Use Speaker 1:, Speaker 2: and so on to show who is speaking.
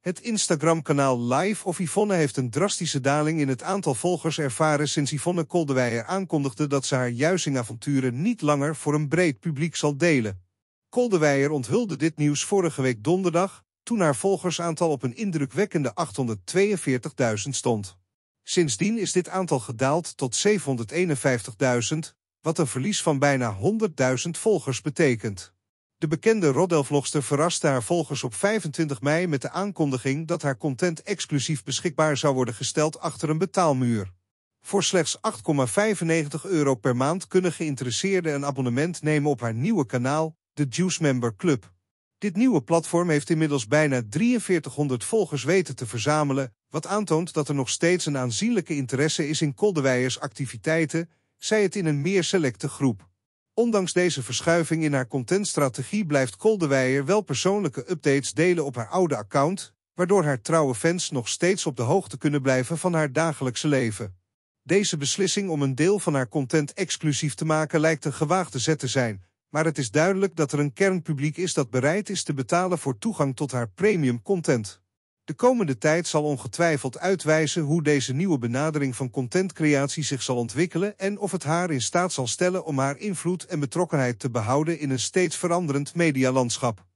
Speaker 1: Het Instagram-kanaal Live of Yvonne heeft een drastische daling in het aantal volgers ervaren sinds Yvonne Koldewijer aankondigde dat ze haar juizingavonturen niet langer voor een breed publiek zal delen. Koldewijer onthulde dit nieuws vorige week donderdag, toen haar volgersaantal op een indrukwekkende 842.000 stond. Sindsdien is dit aantal gedaald tot 751.000, wat een verlies van bijna 100.000 volgers betekent. De bekende roddelvlogster verraste haar volgers op 25 mei met de aankondiging dat haar content exclusief beschikbaar zou worden gesteld achter een betaalmuur. Voor slechts 8,95 euro per maand kunnen geïnteresseerden een abonnement nemen op haar nieuwe kanaal, de Juice Member Club. Dit nieuwe platform heeft inmiddels bijna 4300 volgers weten te verzamelen, wat aantoont dat er nog steeds een aanzienlijke interesse is in Koldewijers activiteiten, zij het in een meer selecte groep. Ondanks deze verschuiving in haar contentstrategie blijft Koldewijer wel persoonlijke updates delen op haar oude account, waardoor haar trouwe fans nog steeds op de hoogte kunnen blijven van haar dagelijkse leven. Deze beslissing om een deel van haar content exclusief te maken lijkt een gewaagde zet te zijn, maar het is duidelijk dat er een kernpubliek is dat bereid is te betalen voor toegang tot haar premium content. De komende tijd zal ongetwijfeld uitwijzen hoe deze nieuwe benadering van contentcreatie zich zal ontwikkelen en of het haar in staat zal stellen om haar invloed en betrokkenheid te behouden in een steeds veranderend medialandschap.